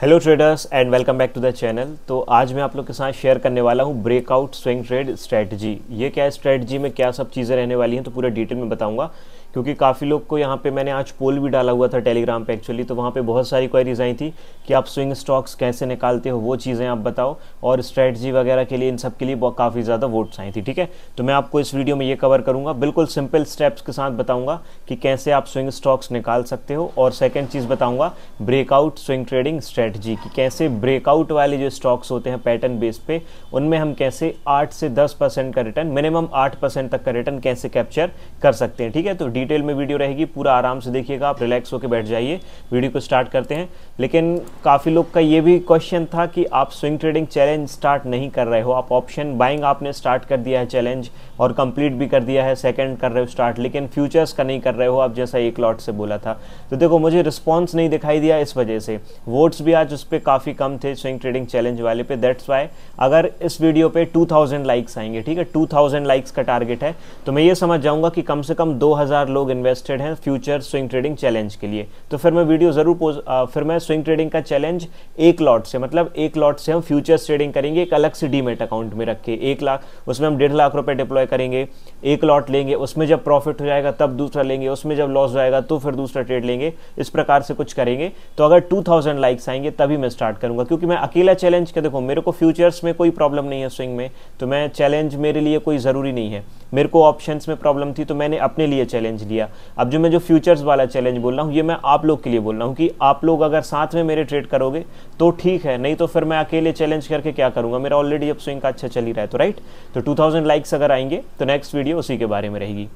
hello traders and welcome back to the channel तो आज मैं आप लोग के साथ शेयर करने वाला हूँ ब्रेकआउट स्विंग ट्रेड स्ट्रैटेजी ये क्या है में क्या सब चीज़ें रहने वाली हैं तो पूरा डिटेल में बताऊंगा क्योंकि काफ़ी लोग को यहाँ पे मैंने आज पोल भी डाला हुआ था टेलीग्राम पे एक्चुअली तो वहाँ पे बहुत सारी क्वेरीज आई थी कि आप स्विंग स्टॉक्स कैसे निकालते हो वो चीज़ें आप बताओ और स्ट्रेटजी वगैरह के लिए इन सब के लिए काफ़ी ज़्यादा वोट्स आई थी ठीक है तो मैं आपको इस वीडियो में ये कवर करूँगा बिल्कुल सिंपल स्टेप्स के साथ बताऊँगा कि कैसे आप स्विंग स्टॉक्स निकाल सकते हो और सेकेंड चीज़ बताऊँगा ब्रेकआउट स्विंग ट्रेडिंग स्ट्रेटजी की कैसे ब्रेकआउट वाले जो स्टॉक्स होते हैं पैटर्न बेस पे उनमें हम कैसे आठ से दस परसेंट का रिटर्न मिनिमम आठ परसेंट तक का रिटर्न कैसे कैप्चर कर सकते हैं ठीक है तो डी डिटेल में वीडियो रहेगी पूरा आराम से देखिएगा आप रिलैक्स होकर बैठ जाइए वीडियो को स्टार्ट करते हैं लेकिन काफ़ी लोग का ये भी क्वेश्चन था कि आप स्विंग ट्रेडिंग चैलेंज स्टार्ट नहीं कर रहे हो आप ऑप्शन बाइंग आपने स्टार्ट कर दिया है चैलेंज और कंप्लीट भी कर दिया है सेकेंड कर रहे हो स्टार्ट लेकिन फ्यूचर्स का नहीं कर रहे हो आप जैसा एक लॉट से बोला था तो देखो मुझे रिस्पॉन्स नहीं दिखाई दिया इस वजह से वोट्स भी आज उस पर काफ़ी कम थे स्विंग ट्रेडिंग चैलेंज वाले पे दैट्स वाई अगर इस वीडियो पे 2000 लाइक्स आएंगे ठीक है 2000 लाइक्स का टारगेट है तो मैं ये समझ जाऊंगा कि कम से कम 2000 लोग इन्वेस्टेड हैं फ्यूचर स्विंग ट्रेडिंग चैलेंज के लिए तो फिर मैं वीडियो ज़रूर पोस्ट फिर मैं स्विंग ट्रेडिंग का चैलेंज एक लॉट से मतलब एक लॉट से हम फ्यूचर्स ट्रेडिंग करेंगे एक अलग से डीमेट अकाउंट में रख के एक लाख उसमें हम डेढ़ लाख रुपए डिप्लॉय करेंगे एक लॉट लेंगे उसमें जब प्रॉफिट हो जाएगा तब दूसरा लेंगे उसमें जब लॉस जाएगा तो फिर दूसरा ट्रेड लेंगे इस प्रकार से कुछ करेंगे तो अगर टू थाउजेंड लाइक्स आएंगे तभी मैं स्टार्ट करूंगा क्योंकि मैं अकेला चैलेंज के देखो मेरे को फ्यूचर्स में कोई प्रॉब्लम नहीं है स्विंग में तो मैं चैलेंज मेरे लिए कोई ज़रूरी नहीं है मेरे को ऑप्शंस में प्रॉब्लम थी तो मैंने अपने लिए चैलेंज लिया अब जो मैं जो फ्यूचर्स वाला चैलेंज बोल रहा हूँ ये मैं आप लोग के लिए बोल रहा हूँ कि आप लोग अगर साथ में मेरे ट्रेड करोगे तो ठीक है नहीं तो फिर मैं अकेले चैलेंज करके क्या करूँगा मेरा ऑलरेडी अब स्विंग का अच्छा चल ही रहा है तो राइट तो टू लाइक्स अगर आएंगे तो नेक्स्ट वीडियो उसी के बारे में रहेगी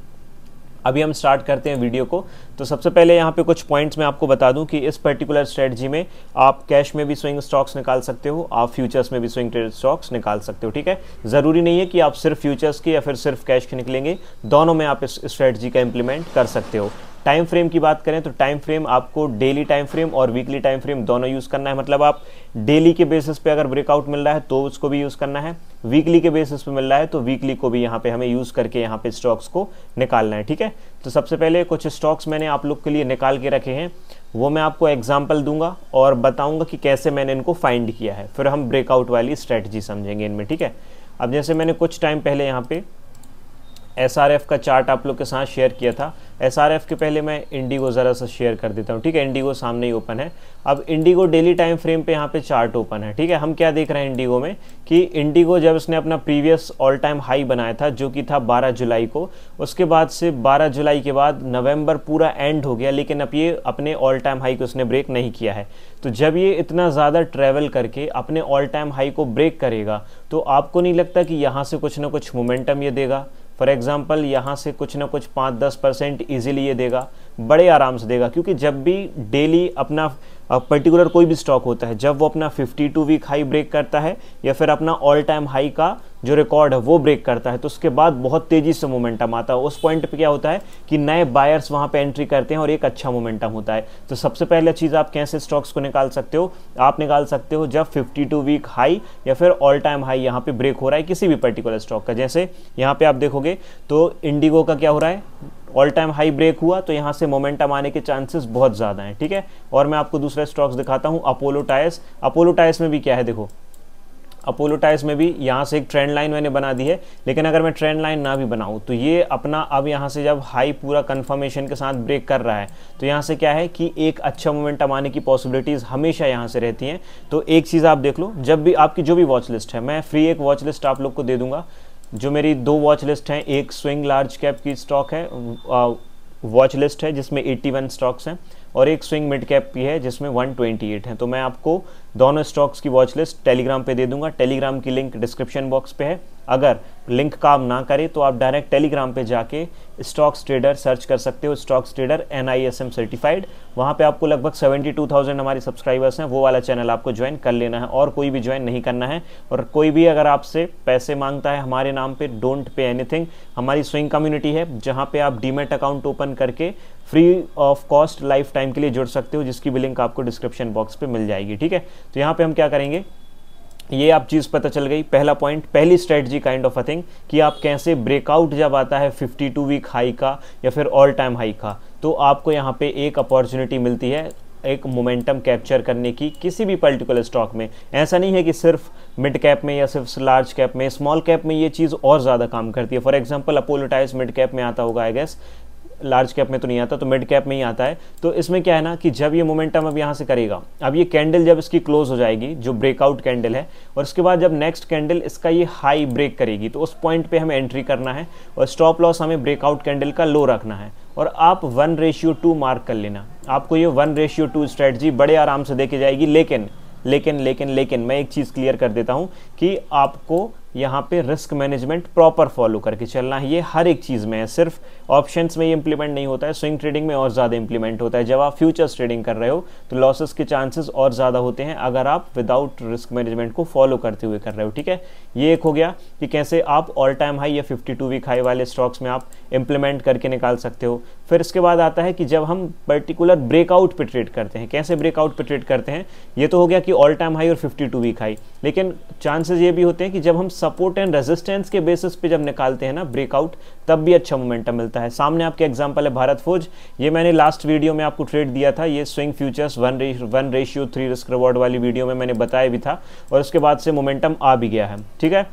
अभी हम स्टार्ट करते हैं वीडियो को तो सबसे पहले यहाँ पे कुछ पॉइंट्स मैं आपको बता दूं कि इस पर्टिकुलर स्ट्रेटजी में आप कैश में भी स्विंग स्टॉक्स निकाल सकते हो आप फ्यूचर्स में भी स्विंग ट्रेड स्टॉक्स निकाल सकते हो ठीक है ज़रूरी नहीं है कि आप सिर्फ फ्यूचर्स के या फिर सिर्फ कैश के निकलेंगे दोनों में आप इस स्ट्रेटजी का इम्प्लीमेंट कर सकते हो टाइम फ्रेम की बात करें तो टाइम फ्रेम आपको डेली टाइम फ्रेम और वीकली टाइम फ्रेम दोनों यूज़ करना है मतलब आप डेली के बेसिस पे अगर ब्रेकआउट मिल रहा है तो उसको भी यूज़ करना है वीकली के बेसिस पे मिल रहा है तो वीकली को भी यहाँ पे हमें यूज़ करके यहाँ पे स्टॉक्स को निकालना है ठीक है तो सबसे पहले कुछ स्टॉक्स मैंने आप लोग के लिए निकाल के रखे हैं वो मैं आपको एग्जाम्पल दूंगा और बताऊँगा कि कैसे मैंने इनको फाइंड किया है फिर हम ब्रेकआउट वाली स्ट्रैटेजी समझेंगे इनमें ठीक है अब जैसे मैंने कुछ टाइम पहले यहाँ पर एस का चार्ट आप लोग के साथ शेयर किया था एस के पहले मैं इंडिगो ज़रा सा शेयर कर देता हूँ ठीक है इंडिगो सामने ही ओपन है अब इंडिगो डेली टाइम फ्रेम पे यहाँ पे चार्ट ओपन है ठीक है हम क्या देख रहे हैं इंडिगो में कि इंडिगो जब इसने अपना प्रीवियस ऑल टाइम हाई बनाया था जो कि था 12 जुलाई को उसके बाद से 12 जुलाई के बाद नवंबर पूरा एंड हो गया लेकिन अब ये अपने ऑल टाइम हाई को उसने ब्रेक नहीं किया है तो जब ये इतना ज़्यादा ट्रैवल करके अपने ऑल टाइम हाई को ब्रेक करेगा तो आपको नहीं लगता कि यहाँ से कुछ ना कुछ मोमेंटम ये देगा फॉर एग्ज़ाम्पल यहाँ से कुछ ना कुछ पाँच दस परसेंट ईजिली ये देगा बड़े आराम से देगा क्योंकि जब भी डेली अपना पर्टिकुलर कोई भी स्टॉक होता है जब वो अपना 52 वीक हाई ब्रेक करता है या फिर अपना ऑल टाइम हाई का जो रिकॉर्ड है वो ब्रेक करता है तो उसके बाद बहुत तेज़ी से मोमेंटम आता है उस पॉइंट पे क्या होता है कि नए बायर्स वहां पे एंट्री करते हैं और एक अच्छा मोमेंटम होता है तो सबसे पहले चीज़ आप कैसे स्टॉक्स को निकाल सकते हो आप निकाल सकते हो जब 52 वीक हाई या फिर ऑल टाइम हाई यहाँ पर ब्रेक हो रहा है किसी भी पर्टिकुलर स्टॉक का जैसे यहाँ पर आप देखोगे तो इंडिगो का क्या हो रहा है ऑल टाइम हाई ब्रेक हुआ तो यहाँ से मोमेंटम आने के चांसेस बहुत ज़्यादा हैं ठीक है और मैं आपको दूसरे स्टॉक्स दिखाता हूँ अपोलो टायर्स अपोलो टायर्स में भी क्या है देखो अपोलो टाइस में भी यहाँ से एक ट्रेंड लाइन मैंने बना दी है लेकिन अगर मैं ट्रेंड लाइन ना भी बनाऊँ तो ये अपना अब यहाँ से जब हाई पूरा कन्फर्मेशन के साथ ब्रेक कर रहा है तो यहाँ से क्या है कि एक अच्छा मोमेंटम आने की पॉसिबिलिटीज़ हमेशा यहाँ से रहती हैं तो एक चीज़ आप देख लो जब भी आपकी जो भी वॉच लिस्ट है मैं फ्री एक वॉच लिस्ट आप लोग को दे दूंगा जो मेरी दो वॉच लिस्ट हैं एक स्विंग लार्ज कैप की स्टॉक है वॉच लिस्ट है जिसमें 81 स्टॉक्स हैं और एक स्विंग मिड कैप भी है जिसमें 128 है तो मैं आपको दोनों स्टॉक्स की वॉचलिस्ट टेलीग्राम पे दे दूंगा टेलीग्राम की लिंक डिस्क्रिप्शन बॉक्स पे है अगर लिंक काम ना करे तो आप डायरेक्ट टेलीग्राम पे जाके स्टॉक्स ट्रेडर सर्च कर सकते हो stocks trader N I S M certified वहाँ पर आपको लगभग सेवेंटी टू थाउजेंड हमारे सब्सक्राइबर्स हैं वो वाला चैनल आपको ज्वाइन कर लेना है और कोई भी ज्वाइन नहीं करना है और कोई भी अगर आपसे पैसे मांगता है हमारे नाम पे डोंट पे एनीथिंग हमारी स्विंग कम्युनिटी है जहाँ पे आप डीमेट अकाउंट ओपन करके free of cost lifetime के लिए जुड़ सकते हो जिसकी भी लिंक आपको डिस्क्रिप्शन बॉक्स पर मिल जाएगी ठीक है तो यहाँ पर हम क्या करेंगे ये आप चीज़ पता चल गई पहला पॉइंट पहली strategy kind of a thing कि आप कैसे ब्रेकआउट जब आता है 52 वीक हाई का या फिर ऑल टाइम हाई का तो आपको यहाँ पे एक अपॉर्चुनिटी मिलती है एक मोमेंटम कैप्चर करने की किसी भी पर्टिकुलर स्टॉक में ऐसा नहीं है कि सिर्फ मिड कैप में या सिर्फ लार्ज कैप में स्मॉल कैप में ये चीज़ और ज़्यादा काम करती है for example Apollo tyres mid cap में आता होगा आई गेस लार्ज कैप में तो नहीं आता तो मिड कैप में ही आता है तो इसमें क्या है ना कि जब ये मोमेंटम अब यहाँ से करेगा अब ये कैंडल जब इसकी क्लोज हो जाएगी जो ब्रेकआउट कैंडल है और उसके बाद जब नेक्स्ट कैंडल इसका ये हाई ब्रेक करेगी तो उस पॉइंट पर हमें एंट्री करना है और स्टॉप लॉस हमें ब्रेकआउट कैंडल का लो रखना है और आप वन रेशियो टू मार्क कर लेना आपको ये वन रेशियो टू स्ट्रेटजी बड़े आराम से देखी जाएगी लेकिन लेकिन लेकिन लेकिन मैं एक चीज़ क्लियर कर देता हूँ कि आपको यहाँ पे रिस्क मैनेजमेंट प्रॉपर फॉलो करके चलना है ये हर एक चीज़ में है सिर्फ ऑप्शंस में ये इंप्लीमेंट नहीं होता है स्विंग ट्रेडिंग में और ज़्यादा इंप्लीमेंट होता है जब आप फ्यूचर्स ट्रेडिंग कर रहे हो तो लॉसेस के चांसेस और ज़्यादा होते हैं अगर आप विदाउट रिस्क मैनेजमेंट को फॉलो करते हुए कर रहे हो ठीक है ये एक हो गया कि कैसे आप ऑल टाइम हाई या फिफ्टी टू वीक हाई वाले स्टॉक्स में आप इंप्लीमेंट करके निकाल सकते हो फिर इसके बाद आता है कि जब हम पर्टिकुलर ब्रेकआउट पर ट्रेड करते हैं कैसे ब्रेकआउट पर ट्रेड करते हैं ये तो हो गया कि ऑल टाइम हाई और फिफ्टी वीक हाई लेकिन चांसेज ये भी होते हैं कि जब हम सपोर्ट एंड रेजिस्टेंस के बेसिस पे जब निकालते हैं ना ब्रेकआउट तब भी अच्छा मोमेंटम मिलता है सामने आपके एग्जांपल है भारत फोज ये मैंने लास्ट वीडियो में आपको ट्रेड दिया था ये swing futures one ratio, one ratio three risk reward वाली वीडियो में मैंने बताया भी था और उसके बाद से मोमेंटम आ भी गया है ठीक है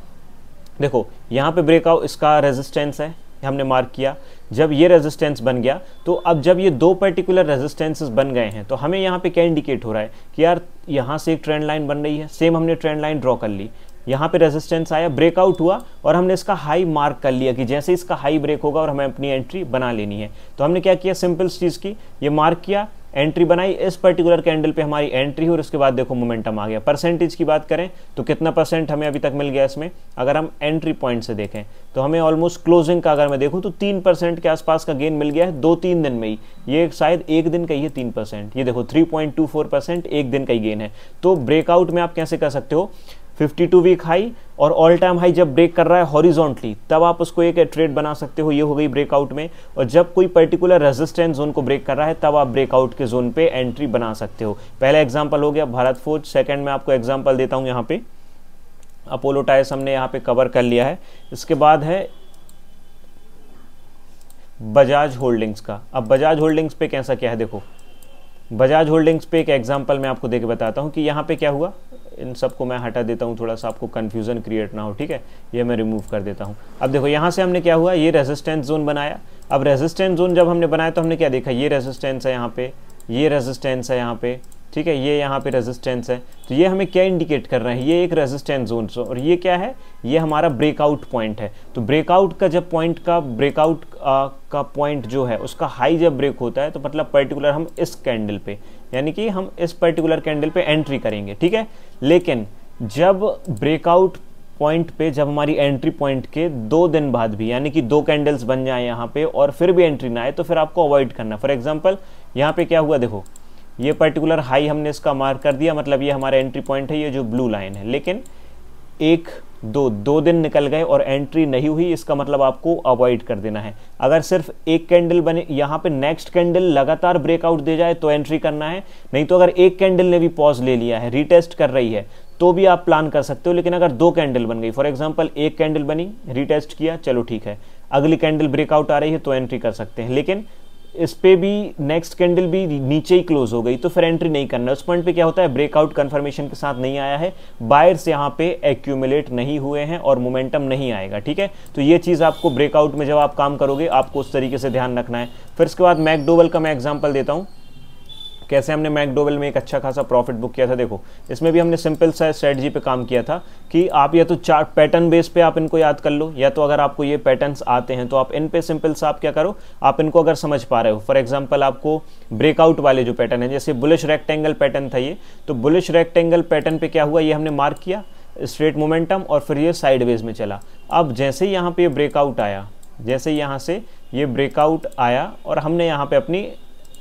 देखो यहाँ पे ब्रेकआउट इसका रेजिस्टेंस है हमने मार्क किया जब ये रेजिस्टेंस बन गया तो अब जब ये दो पर्टिकुलर रेजिस्टेंसेस बन गए हैं तो हमें यहाँ पे क्या इंडिकेट हो रहा है कि यार यहाँ से एक ट्रेंड लाइन बन रही है सेम हमने ट्रेंड लाइन ड्रॉ कर ली यहाँ पे रेजिस्टेंस आया ब्रेकआउट हुआ और हमने इसका हाई मार्क कर लिया कि जैसे इसका हाई ब्रेक होगा और हमें अपनी एंट्री बना लेनी है तो हमने क्या किया सिंपल चीज़ की ये मार्क किया एंट्री बनाई इस पर्टिकुलर कैंडल पे हमारी एंट्री और उसके बाद देखो मोमेंटम आ गया परसेंटेज की बात करें तो कितना परसेंट हमें अभी तक मिल गया इसमें अगर हम एंट्री पॉइंट से देखें तो हमें ऑलमोस्ट क्लोजिंग का अगर मैं देखूं तो तीन परसेंट के आसपास का गेन मिल गया है दो तीन दिन में ही ये शायद एक दिन का ही है तीन परसेंट ये देखो three point two four percent एक दिन का ही गेन है तो ब्रेकआउट में आप कैसे कर सकते हो फिफ्टी टू वीक हाई और ऑल टाइम हाई जब ब्रेक कर रहा है हॉरिजॉन्टली तब आप उसको एक ट्रेड बना सकते हो ये हो गई ब्रेकआउट में और जब कोई पर्टिकुलर रेजिस्टेंस जोन को ब्रेक कर रहा है तब आप ब्रेकआउट के जोन पे एंट्री बना सकते हो पहला एग्जाम्पल हो गया भारत फोर्ज सेकेंड में आपको एग्जाम्पल देता हूँ यहाँ पे अपोलो टायर्स हमने यहाँ पे कवर कर लिया है इसके बाद है बजाज होल्डिंग्स का अब बजाज होल्डिंग्स पे कैसा क्या है देखो बजाज होल्डिंग्स पे एक एग्जाम्पल मैं आपको देख बताता हूँ कि यहाँ पे क्या हुआ इन सबको मैं हटा देता हूँ थोड़ा सा आपको कन्फ्यूज़न क्रिएट ना हो ठीक है ये मैं रिमूव कर देता हूँ अब देखो यहाँ से हमने क्या हुआ ये रेजिस्टेंस जोन बनाया अब रेजिस्टेंस जोन जब हमने बनाया तो हमने क्या देखा ये रेजिस्टेंस है यहाँ पे ये रेजिस्टेंस है यहाँ पे ठीक है ये यहाँ पे रेजिस्टेंस है तो ये हमें क्या इंडिकेट कर रहा है ये एक रेजिस्टेंस जोन और ये क्या है ये हमारा ब्रेकआउट पॉइंट है तो ब्रेकआउट का जब पॉइंट का ब्रेकआउट का पॉइंट जो है उसका हाई जब ब्रेक होता है तो मतलब पर्टिकुलर हम इस कैंडल पे यानी कि हम इस पर्टिकुलर कैंडल पे एंट्री करेंगे ठीक है लेकिन जब ब्रेकआउट पॉइंट पे जब हमारी एंट्री पॉइंट के दो दिन बाद भी यानी कि दो कैंडल्स बन जाए यहाँ पे और फिर भी एंट्री ना आए तो फिर आपको अवॉइड करना फॉर एग्जाम्पल यहाँ पे क्या हुआ देखो ये पर्टिकुलर हाई हमने इसका मार्क कर दिया मतलब ये हमारा एंट्री पॉइंट है ये जो ब्लू लाइन है लेकिन एक दो दो दिन निकल गए और एंट्री नहीं हुई इसका मतलब आपको अवॉइड कर देना है अगर सिर्फ एक कैंडल बने यहाँ पे नेक्स्ट कैंडल लगातार ब्रेकआउट दे जाए तो एंट्री करना है नहीं तो अगर एक कैंडल ने भी पॉज ले लिया है रीटेस्ट कर रही है तो भी आप प्लान कर सकते हो लेकिन अगर दो कैंडल बन गई फॉर एग्जाम्पल एक कैंडल बनी रीटेस्ट किया चलो ठीक है अगली कैंडल ब्रेकआउट आ रही है तो एंट्री कर सकते हैं लेकिन इस पर भी नेक्स्ट कैंडल भी नीचे ही क्लोज हो गई तो फिर एंट्री नहीं करना उस पॉइंट पे क्या होता है ब्रेकआउट कंफर्मेशन के साथ नहीं आया है बायर्स यहाँ पे एक्यूमुलेट नहीं हुए हैं और मोमेंटम नहीं आएगा ठीक है तो ये चीज़ आपको ब्रेकआउट में जब आप काम करोगे आपको उस तरीके से ध्यान रखना है फिर इसके बाद मैकडोवल का मैं एग्जाम्पल देता हूँ कैसे हमने मैकडोवेल में एक अच्छा खासा प्रॉफिट बुक किया था देखो इसमें भी हमने सिंपल सा स्ट्रेटजी पे काम किया था कि आप या तो चार पैटर्न बेस पे आप इनको याद कर लो या तो अगर आपको ये पैटर्न्स आते हैं तो आप इन पे सिंपल सा आप क्या करो आप इनको अगर समझ पा रहे हो फॉर एग्जाम्पल आपको ब्रेकआउट वाले जो पैटर्न है जैसे बुलिश रेक्टेंगल पैटर्न था ये तो बुलिश रेक्टेंगल पैटर्न पे क्या हुआ ये हमने मार्क किया स्ट्रेट मोमेंटम और फिर ये साइड में चला अब जैसे यहाँ पे ब्रेकआउट आया जैसे यहाँ से ये ब्रेकआउट आया और हमने यहाँ पे अपनी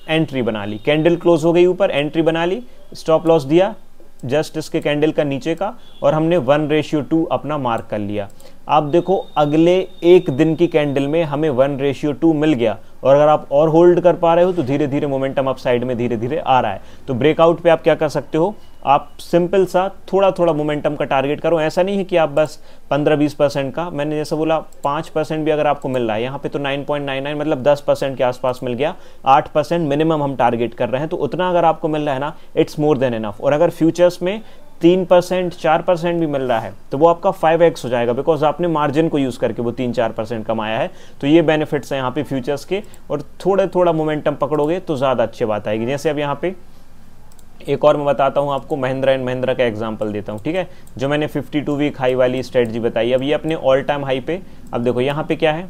एंट्री बना ली कैंडल क्लोज हो गई ऊपर एंट्री बना ली स्टॉप लॉस दिया जस्ट इसके कैंडल का नीचे का और हमने वन रेशियो टू अपना मार्क कर लिया आप देखो अगले एक दिन की कैंडल में हमें वन रेशियो टू मिल गया और अगर आप और होल्ड कर पा रहे हो तो धीरे धीरे मोमेंटम आप साइड में धीरे धीरे आ रहा है तो ब्रेकआउट पे आप क्या कर सकते हो आप सिंपल सा थोड़ा थोड़ा मोमेंटम का टारगेट करो ऐसा नहीं है कि आप बस 15-20 परसेंट का मैंने जैसे बोला 5 परसेंट भी अगर आपको मिल रहा है यहाँ पे तो 9.99 मतलब 10 परसेंट के आसपास मिल गया 8 परसेंट मिनिमम हम टारगेट कर रहे हैं तो उतना अगर आपको मिल रहा है ना इट्स मोर देन इनफ और अगर फ्यूचर्स में तीन परसेंट चार परसेंट भी मिल रहा है तो वो आपका फाइव एक्स हो जाएगा बिकॉज आपने मार्जिन को यूज़ करके वो तीन चार परसेंट कमाया है तो ये बेनिफिट्स हैं यहाँ पे फ्यूचर्स के और थोड़े थोड़ा मोमेंटम पकड़ोगे तो ज़्यादा अच्छी बात आएगी जैसे अब यहाँ पे एक और मैं बताता हूँ आपको महिंद्रा एंड महिंद्रा का एग्जाम्पल देता हूँ ठीक है जो मैंने फिफ्टी टू वीक हाई वाली स्ट्रेटजी बताई अब ये अपने ऑल टाइम हाई पे अब देखो यहाँ पे क्या है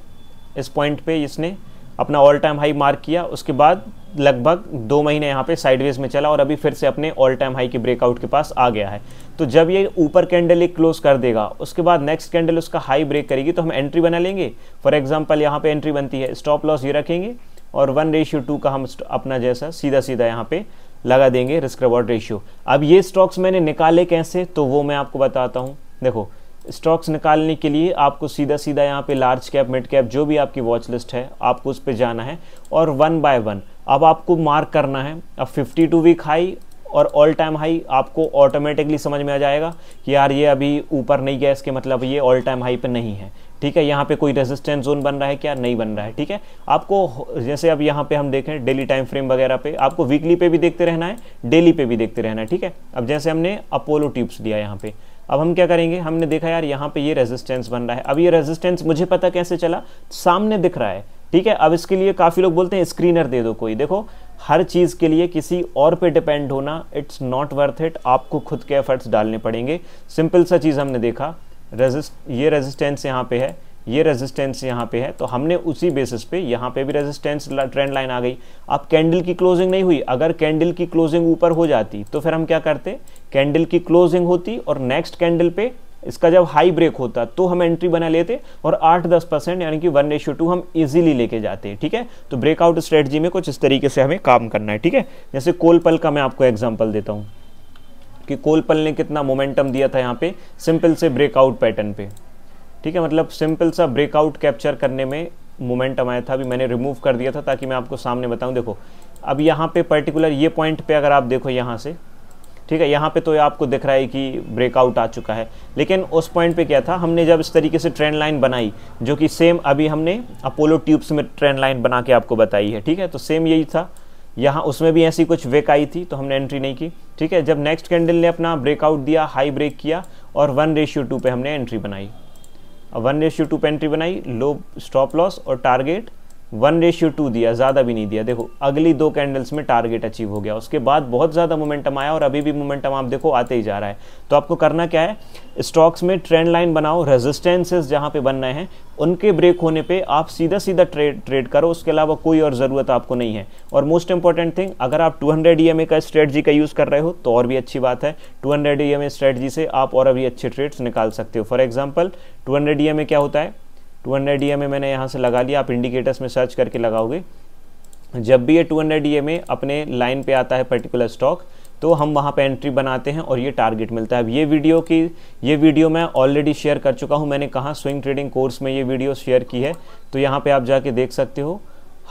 इस पॉइंट पे इसने अपना ऑल टाइम हाई मार्क किया उसके बाद लगभग दो महीने यहाँ पे साइडवेज में चला और अभी फिर से अपने ऑल टाइम हाई के ब्रेकआउट के पास आ गया है तो जब ये ऊपर कैंडल एक क्लोज कर देगा उसके बाद नेक्स्ट कैंडल उसका हाई ब्रेक करेगी तो हम एंट्री बना लेंगे फॉर एग्जाम्पल यहाँ पे एंट्री बनती है स्टॉप लॉस ये रखेंगे और वन रेशियो टू का हम अपना जैसा सीधा सीधा यहाँ पे लगा देंगे रिस्क रिवॉर्ड रेशियो अब ये स्टॉक्स मैंने निकाले कैसे तो वो मैं आपको बताता हूँ देखो स्टॉक्स निकालने के लिए आपको सीधा सीधा यहाँ पे लार्ज कैप मिड कैप जो भी आपकी वॉच लिस्ट है आपको उस पर जाना है और वन बाय वन अब आपको मार्क करना है अब 52 वीक हाई और ऑल टाइम हाई आपको ऑटोमेटिकली समझ में आ जाएगा कि यार ये अभी ऊपर नहीं गया इसके मतलब ये ऑल टाइम हाई पे नहीं है ठीक है यहाँ पे कोई रेजिस्टेंस जोन बन रहा है क्या नहीं बन रहा है ठीक है आपको जैसे अब यहाँ पे हम देखें डेली टाइम फ्रेम वगैरह पे आपको वीकली पे भी देखते रहना है डेली पे भी देखते रहना है ठीक है अब जैसे हमने अपोलो ट्यूब्स दिया यहाँ पे अब हम क्या करेंगे हमने देखा यार यहाँ पे ये रेजिस्टेंस बन रहा है अब ये रेजिस्टेंस मुझे पता कैसे चला सामने दिख रहा है ठीक है अब इसके लिए काफ़ी लोग बोलते हैं स्क्रीनर दे दो कोई देखो हर चीज़ के लिए किसी और पे डिपेंड होना इट्स नॉट वर्थ इट आपको खुद के एफर्ट्स डालने पड़ेंगे सिंपल सा चीज़ हमने देखा रेजिस्ट ये रेजिस्टेंस यहाँ पे है ये रेजिस्टेंस यहाँ पे है तो हमने उसी बेसिस पे यहाँ पे भी रेजिस्टेंस ट्रेंड लाइन आ गई अब कैंडल की क्लोजिंग नहीं हुई अगर कैंडल की क्लोजिंग ऊपर हो जाती तो फिर हम क्या करते कैंडल की क्लोजिंग होती और नेक्स्ट कैंडल पे इसका जब हाई ब्रेक होता तो हम एंट्री बना लेते और आठ दस परसेंट यानी कि वन रेशो टू हम इजीली लेके जाते हैं ठीक है तो ब्रेकआउट स्ट्रेटजी में कुछ इस तरीके से हमें काम करना है ठीक है जैसे कोल पल का मैं आपको एग्जाम्पल देता हूँ कि कोल पल ने कितना मोमेंटम दिया था यहाँ पे सिंपल से ब्रेकआउट पैटर्न पे ठीक है मतलब सिंपल सा ब्रेकआउट कैप्चर करने में मोमेंटम आया था अभी मैंने रिमूव कर दिया था ताकि मैं आपको सामने बताऊं देखो अब यहाँ पे पर्टिकुलर ये पॉइंट पे अगर आप देखो यहाँ से ठीक है यहाँ पे तो आपको दिख रहा है कि ब्रेकआउट आ चुका है लेकिन उस पॉइंट पे क्या था हमने जब इस तरीके से ट्रेंड लाइन बनाई जो कि सेम अभी हमने अपोलो ट्यूब्स में ट्रेंड लाइन बना के आपको बताई है ठीक है तो सेम यही था यहाँ उसमें भी ऐसी कुछ वेक आई थी तो हमने एंट्री नहीं की ठीक है जब नेक्स्ट कैंडल ने अपना ब्रेकआउट दिया हाई ब्रेक किया और वन रेशियो टू पे हमने एंट्री बनाई वन रेशियो टू पे एंट्री बनाई लो स्टॉप लॉस और टारगेट वन रेशियो टू दिया ज़्यादा भी नहीं दिया देखो अगली दो कैंडल्स में टारगेट अचीव हो गया उसके बाद बहुत ज़्यादा मोमेंटम आया और अभी भी मोमेंटम आप देखो आते ही जा रहा है तो आपको करना क्या है स्टॉक्स में ट्रेंड लाइन बनाओ रेजिस्टेंसेस जहाँ पे बन रहे हैं उनके ब्रेक होने पे आप सीधा सीधा ट्रेड ट्रेड करो उसके अलावा कोई और ज़रूरत आपको नहीं है और मोस्ट इंपॉर्टेंट थिंग अगर आप टू हंड्रेड ई का स्ट्रेटजी का यूज़ कर रहे हो तो और भी अच्छी बात है टू हंड्रेड ई से आप और अभी अच्छे ट्रेड्स निकाल सकते हो फॉर एग्जाम्पल टू हंड्रेड क्या होता है टू हंड्रेड मैंने यहाँ से लगा लिया आप इंडिकेटर्स में सर्च करके लगाओगे जब भी ये टू हंड्रेड ई में अपने लाइन पे आता है पर्टिकुलर स्टॉक तो हम वहाँ पे एंट्री बनाते हैं और ये टारगेट मिलता है अब ये वीडियो की ये वीडियो मैं ऑलरेडी शेयर कर चुका हूँ मैंने कहा स्विंग ट्रेडिंग कोर्स में ये वीडियो शेयर की है तो यहाँ पे आप जाके देख सकते हो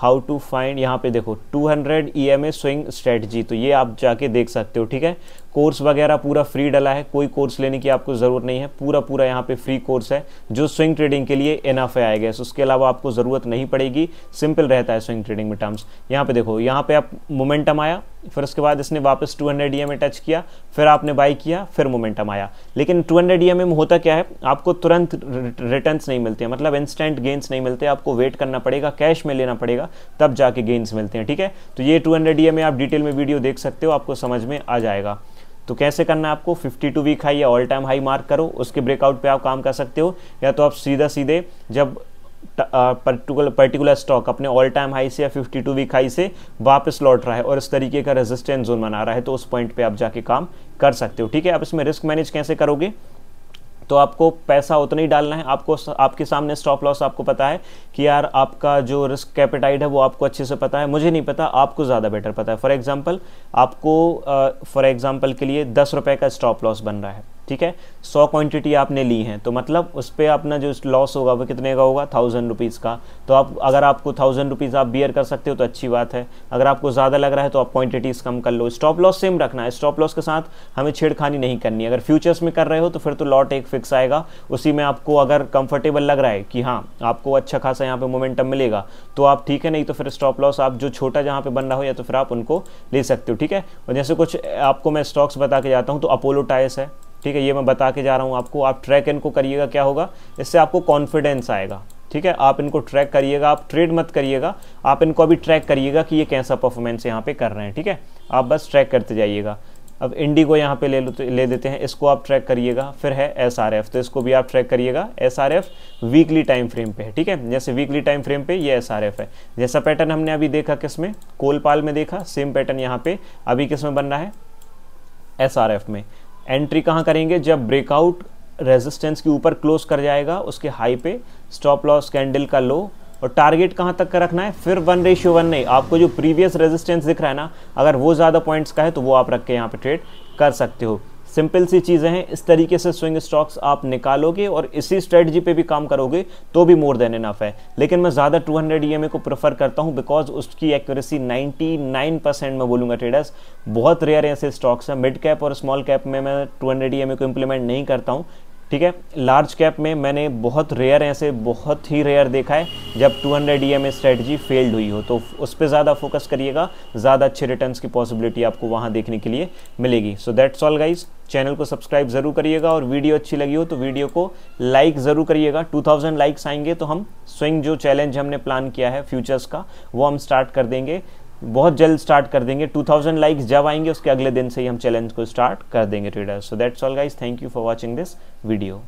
हाउ टू फाइंड यहाँ पे देखो 200 E M A swing strategy तो ये आप जाके देख सकते हो ठीक है कोर्स वगैरह पूरा फ्री डला है कोई कोर्स लेने की आपको ज़रूरत नहीं है पूरा पूरा यहाँ पे फ्री कोर्स है जो स्विंग ट्रेडिंग के लिए एन एफ आया गया उसके अलावा आपको ज़रूरत नहीं पड़ेगी सिंपल रहता है स्विंग ट्रेडिंग में टर्म्स यहाँ पे देखो यहाँ पे आप मोमेंटम आया फिर उसके बाद इसने वापस 200 हंड्रेड में टच किया फिर आपने बाई किया फिर मोमेंटम आया लेकिन 200 हंड्रेड में होता क्या है आपको तुरंत रिटर्न्स नहीं मिलते हैं मतलब इंस्टेंट गेंस नहीं मिलते आपको वेट करना पड़ेगा कैश में लेना पड़ेगा तब जाके गेंस मिलते हैं ठीक है तो ये 200 हंड्रेड में आप डिटेल में वीडियो देख सकते हो आपको समझ में आ जाएगा तो कैसे करना है आपको 52 वीक हाई या ऑल टाइम हाई मार्क करो उसके ब्रेकआउट पे आप काम कर सकते हो या तो आप सीधा सीधे जब पर्टिकुलर पर्टिकुलर स्टॉक अपने ऑल टाइम हाई से या 52 वीक हाई से वापस लौट रहा है और इस तरीके का रेजिस्टेंस जोन बना रहा है तो उस पॉइंट पे आप जाके काम कर सकते हो ठीक है आप इसमें रिस्क मैनेज कैसे करोगे तो आपको पैसा उतना ही डालना है आपको आपके सामने स्टॉप लॉस आपको पता है कि यार आपका जो रिस्क कैपिटाइट है वो आपको अच्छे से पता है मुझे नहीं पता आपको ज़्यादा बेटर पता है फॉर एग्जाम्पल आपको फॉर uh, एग्जाम्पल के लिए दस रुपये का स्टॉप लॉस बन रहा है ठीक है सौ क्वांटिटी आपने ली है तो मतलब उस पर अपना जो लॉस होगा वो कितने का होगा थाउजेंड रुपीज़ का तो आप अगर आपको थाउजेंड रुपीज़ आप बियर कर सकते हो तो अच्छी बात है अगर आपको ज़्यादा लग रहा है तो आप क्वांटिटीज़ कम कर लो स्टॉप लॉस सेम रखना है स्टॉप लॉस के साथ हमें छेड़खानी नहीं करनी अगर फ्यूचर्स में कर रहे हो तो फिर तो लॉट एक फिक्स आएगा उसी में आपको अगर कंफर्टेबल लग रहा है कि हाँ आपको अच्छा खासा यहाँ पर मोमेंटम मिलेगा तो आप ठीक है नहीं तो फिर स्टॉप लॉस आप जो छोटा जहाँ पर बन रहा हो या तो फिर आप उनको ले सकते हो ठीक है और जैसे कुछ आपको मैं स्टॉक्स बता के जाता हूँ तो अपोलो टायर्स है ठीक है ये मैं बता के जा रहा हूँ आपको आप ट्रैक इनको करिएगा क्या होगा इससे आपको कॉन्फिडेंस आएगा ठीक है आप इनको ट्रैक करिएगा आप ट्रेड मत करिएगा आप इनको अभी ट्रैक करिएगा कि ये कैसा परफॉर्मेंस यहाँ पे कर रहे हैं ठीक है आप बस ट्रैक करते जाइएगा अब इंडी को यहाँ पे ले लो तो ले देते हैं इसको आप ट्रैक करिएगा फिर है एस आर एफ तो इसको भी आप ट्रैक करिएगा S R F weekly time frame पे है ठीक है जैसे वीकली टाइम फ्रेम पे ये एस आर एफ है जैसा पैटर्न हमने अभी देखा किस में कोलपाल में देखा सेम पैटर्न यहाँ पे अभी किस में बन रहा है एस आर एफ में एंट्री कहाँ करेंगे जब ब्रेकआउट रेजिस्टेंस के ऊपर क्लोज कर जाएगा उसके हाई पे स्टॉप लॉस कैंडल का लो और टारगेट कहाँ तक का रखना है फिर वन रेशियो वन नहीं आपको जो प्रीवियस रेजिस्टेंस दिख रहा है ना अगर वो ज़्यादा पॉइंट्स का है तो वो आप रख के यहाँ पे ट्रेड कर सकते हो सिंपल सी चीज़ें हैं इस तरीके से स्विंग स्टॉक्स आप निकालोगे और इसी स्ट्रेटजी पे भी काम करोगे तो भी मोर देन इनफ है लेकिन मैं ज़्यादा 200 हंड्रेड को प्रेफर करता हूँ बिकॉज उसकी एक्यूरेसी 99 परसेंट मैं बोलूँगा ट्रेडर्स बहुत रेयर ऐसे स्टॉक्स हैं मिड कैप और स्मॉल कैप में मैं टू हंड्रेड को इम्प्लीमेंट नहीं करता हूँ ठीक है लार्ज कैप में मैंने बहुत रेयर ऐसे बहुत ही रेयर देखा है जब 200 hundred E M strategy failed हुई हो तो उस पर ज़्यादा फोकस करिएगा ज़्यादा अच्छे रिटर्न्स की पॉसिबिलिटी आपको वहाँ देखने के लिए मिलेगी so that's all guys channel को सब्सक्राइब ज़रूर करिएगा और वीडियो अच्छी लगी हो तो वीडियो को लाइक ज़रूर करिएगा 2000 लाइक्स आएंगे तो हम स्विंग जो चैलेंज हमने प्लान किया है फ्यूचर्स का वो हम स्टार्ट कर देंगे बहुत जल्द स्टार्ट कर देंगे 2000 लाइक्स जब आएंगे उसके अगले दिन से ही हम चैलेंज को स्टार्ट कर देंगे trader so that's all guys thank you for watching this video